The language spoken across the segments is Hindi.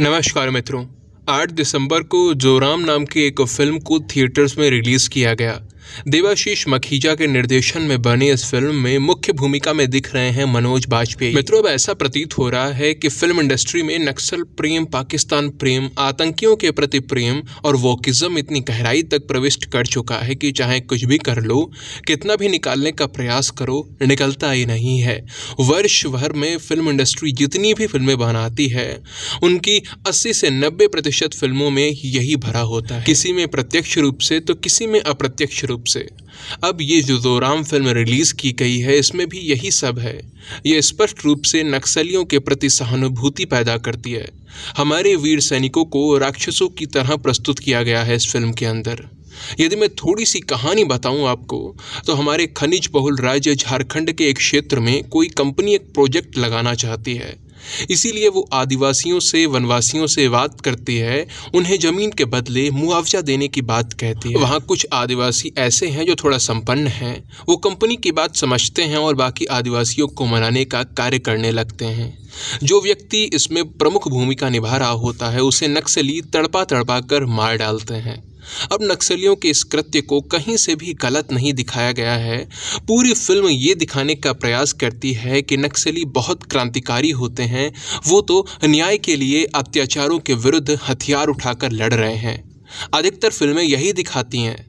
नमस्कार मित्रों 8 दिसंबर को जोराम नाम की एक फिल्म को थिएटर्स में रिलीज़ किया गया देवाशीष मखीजा के निर्देशन में बनी इस फिल्म में मुख्य भूमिका में दिख रहे हैं मनोज बाजपेयी मित्रों अब ऐसा प्रतीत हो रहा है कि फिल्म इंडस्ट्री में नक्सल प्रेम पाकिस्तान प्रेम आतंकियों के प्रति प्रेम और वोकिज्म इतनी गहराई तक प्रविष्ट कर चुका है कि चाहे कुछ भी कर लो कितना भी निकालने का प्रयास करो निकलता ही नहीं है वर्ष भर में फिल्म इंडस्ट्री जितनी भी फिल्में बनाती है उनकी अस्सी से नब्बे प्रतिशत फिल्मों में यही भरा होता है किसी में प्रत्यक्ष रूप से तो किसी में अप्रत्यक्ष रूप रूप से अब ये जो जोराम फिल्म रिलीज़ की गई है इसमें भी यही सब है ये स्पष्ट रूप से नक्सलियों के प्रति सहानुभूति पैदा करती है हमारे वीर सैनिकों को राक्षसों की तरह प्रस्तुत किया गया है इस फिल्म के अंदर यदि मैं थोड़ी सी कहानी बताऊं आपको तो हमारे खनिज बहुल राज्य झारखंड के एक क्षेत्र में कोई कंपनी एक प्रोजेक्ट लगाना चाहती है इसीलिए वो आदिवासियों से वनवासियों से बात करती है उन्हें ज़मीन के बदले मुआवजा देने की बात कहती है वहाँ कुछ आदिवासी ऐसे हैं जो थोड़ा संपन्न हैं वो कंपनी की बात समझते हैं और बाकी आदिवासियों को मनाने का कार्य करने लगते हैं जो व्यक्ति इसमें प्रमुख भूमिका निभा रहा होता है उसे नक्सली तड़पा तड़पा कर मार डालते हैं अब नक्सलियों के इस कृत्य को कहीं से भी गलत नहीं दिखाया गया है पूरी फिल्म ये दिखाने का प्रयास करती है कि नक्सली बहुत क्रांतिकारी होते हैं वो तो न्याय के लिए अत्याचारों के विरुद्ध हथियार उठाकर लड़ रहे हैं अधिकतर फिल्में यही दिखाती हैं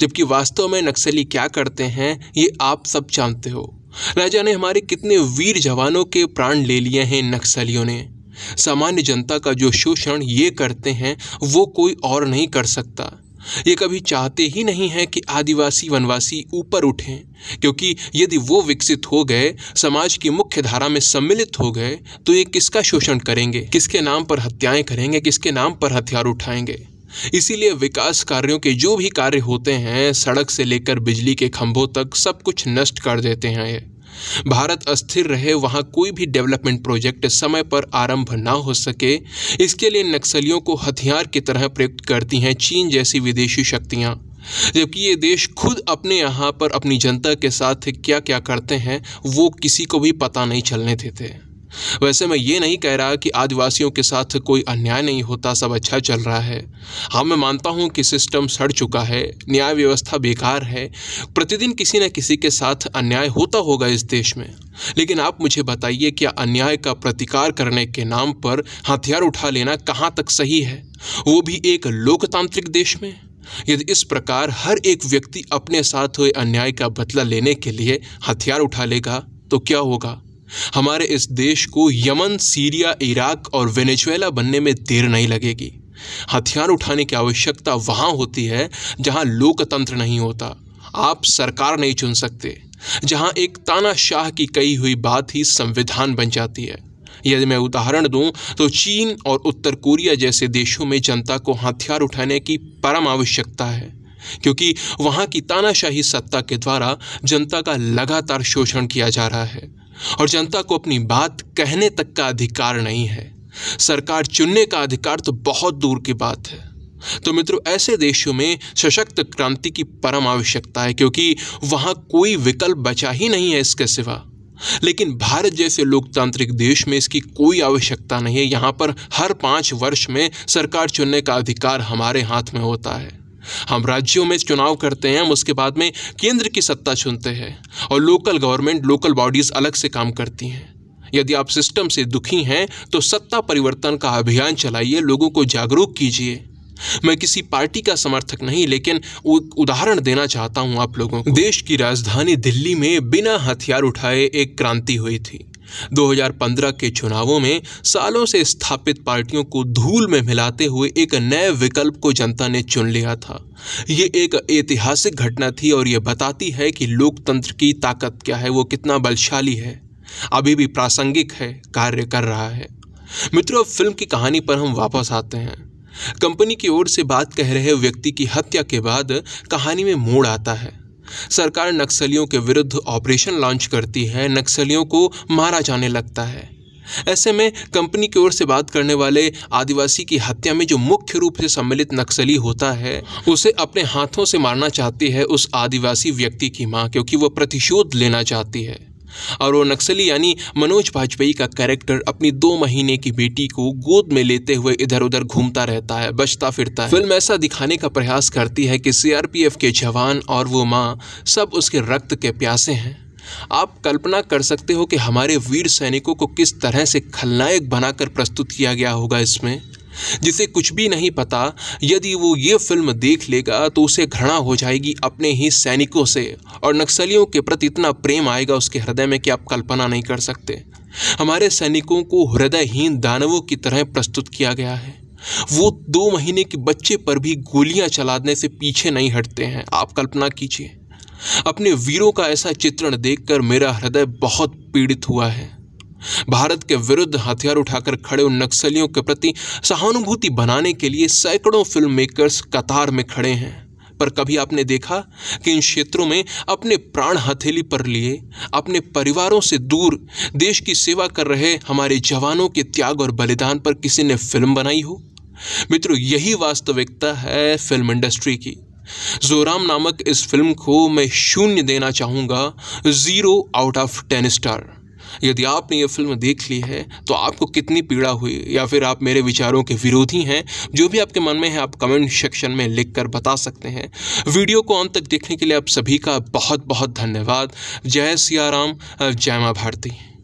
जबकि वास्तव में नक्सली क्या करते हैं ये आप सब जानते हो राजा ने हमारे कितने वीर जवानों के प्राण ले लिए हैं नक्सलियों ने सामान्य जनता का जो शोषण ये करते हैं वो कोई और नहीं कर सकता ये कभी चाहते ही नहीं हैं कि आदिवासी वनवासी ऊपर उठें क्योंकि यदि वो विकसित हो गए समाज की मुख्य धारा में सम्मिलित हो गए तो ये किसका शोषण करेंगे किसके नाम पर हत्याएं करेंगे किसके नाम पर हथियार उठाएंगे इसीलिए विकास कार्यों के जो भी कार्य होते हैं सड़क से लेकर बिजली के खंभों तक सब कुछ नष्ट कर देते हैं ये भारत अस्थिर रहे वहां कोई भी डेवलपमेंट प्रोजेक्ट समय पर आरंभ ना हो सके इसके लिए नक्सलियों को हथियार की तरह प्रयुक्त करती हैं चीन जैसी विदेशी शक्तियां जबकि ये देश खुद अपने यहाँ पर अपनी जनता के साथ क्या क्या करते हैं वो किसी को भी पता नहीं चलने देते वैसे मैं ये नहीं कह रहा कि आदिवासियों के साथ कोई अन्याय नहीं होता सब अच्छा चल रहा है हाँ मैं मानता हूँ कि सिस्टम सड़ चुका है न्याय व्यवस्था बेकार है प्रतिदिन किसी न किसी के साथ अन्याय होता होगा इस देश में लेकिन आप मुझे बताइए क्या अन्याय का प्रतिकार करने के नाम पर हथियार उठा लेना कहाँ तक सही है वो भी एक लोकतांत्रिक देश में यदि इस प्रकार हर एक व्यक्ति अपने साथ हुए अन्याय का बदला लेने के लिए हथियार उठा लेगा तो क्या होगा हमारे इस देश को यमन सीरिया इराक और वेनेजुएला बनने में देर नहीं लगेगी हथियार उठाने की आवश्यकता वहाँ होती है जहाँ लोकतंत्र नहीं होता आप सरकार नहीं चुन सकते जहाँ एक तानाशाह की कही हुई बात ही संविधान बन जाती है यदि मैं उदाहरण दूं तो चीन और उत्तर कोरिया जैसे देशों में जनता को हथियार उठाने की परम आवश्यकता है क्योंकि वहाँ की तानाशाही सत्ता के द्वारा जनता का लगातार शोषण किया जा रहा है और जनता को अपनी बात कहने तक का अधिकार नहीं है सरकार चुनने का अधिकार तो बहुत दूर की बात है तो मित्रों ऐसे देशों में सशक्त क्रांति की परम आवश्यकता है क्योंकि वहां कोई विकल्प बचा ही नहीं है इसके सिवा लेकिन भारत जैसे लोकतांत्रिक देश में इसकी कोई आवश्यकता नहीं है यहां पर हर पांच वर्ष में सरकार चुनने का अधिकार हमारे हाथ में होता है हम राज्यों में चुनाव करते हैं हम उसके बाद में केंद्र की सत्ता चुनते हैं और लोकल गवर्नमेंट लोकल बॉडीज़ अलग से काम करती हैं यदि आप सिस्टम से दुखी हैं तो सत्ता परिवर्तन का अभियान चलाइए लोगों को जागरूक कीजिए मैं किसी पार्टी का समर्थक नहीं लेकिन उदाहरण देना चाहता हूं आप लोगों को देश की राजधानी दिल्ली में बिना हथियार उठाए एक क्रांति हुई थी 2015 के चुनावों में सालों से स्थापित पार्टियों को धूल में मिलाते हुए एक नए विकल्प को जनता ने चुन लिया था ये एक ऐतिहासिक घटना थी और ये बताती है कि लोकतंत्र की ताकत क्या है वो कितना बलशाली है अभी भी प्रासंगिक है कार्य कर रहा है मित्रों फिल्म की कहानी पर हम वापस आते हैं कंपनी की ओर से बात कह रहे व्यक्ति की हत्या के बाद कहानी में मोड़ आता है सरकार नक्सलियों के विरुद्ध ऑपरेशन लॉन्च करती है नक्सलियों को मारा जाने लगता है ऐसे में कंपनी की ओर से बात करने वाले आदिवासी की हत्या में जो मुख्य रूप से सम्मिलित नक्सली होता है उसे अपने हाथों से मारना चाहती है उस आदिवासी व्यक्ति की माँ क्योंकि वह प्रतिशोध लेना चाहती है और वो नक्सली यानी मनोज वाजपेयी का कैरेक्टर अपनी दो महीने की बेटी को गोद में लेते हुए इधर उधर घूमता रहता है बचता फिरता है फिल्म ऐसा दिखाने का प्रयास करती है कि सीआरपीएफ के जवान और वो माँ सब उसके रक्त के प्यासे हैं आप कल्पना कर सकते हो कि हमारे वीर सैनिकों को किस तरह से खलनायक बनाकर प्रस्तुत किया गया होगा इसमें जिसे कुछ भी नहीं पता यदि वो ये फिल्म देख लेगा तो उसे घृणा हो जाएगी अपने ही सैनिकों से और नक्सलियों के प्रति इतना प्रेम आएगा उसके हृदय में कि आप कल्पना नहीं कर सकते हमारे सैनिकों को हृदयहीन दानवों की तरह प्रस्तुत किया गया है वो दो महीने के बच्चे पर भी गोलियां चलाने से पीछे नहीं हटते हैं आप कल्पना कीजिए अपने वीरों का ऐसा चित्रण देखकर मेरा हृदय बहुत पीड़ित हुआ है भारत के विरुद्ध हथियार उठाकर खड़े उन नक्सलियों के प्रति सहानुभूति बनाने के लिए सैकड़ों फिल्म मेकर्स कतार में खड़े हैं पर कभी आपने देखा कि इन क्षेत्रों में अपने प्राण हथेली पर लिए अपने परिवारों से दूर देश की सेवा कर रहे हमारे जवानों के त्याग और बलिदान पर किसी ने फिल्म बनाई हो मित्रों यही वास्तविकता है फिल्म इंडस्ट्री की जोराम नामक इस फिल्म को मैं शून्य देना चाहूंगा zero out of ten star यदि आपने ये फिल्म देख ली है तो आपको कितनी पीड़ा हुई या फिर आप मेरे विचारों के विरोधी हैं जो भी आपके मन में है आप कमेंट सेक्शन में लिख कर बता सकते हैं वीडियो को अंत तक देखने के लिए आप सभी का बहुत बहुत धन्यवाद जय सियाराम जय माँ भारती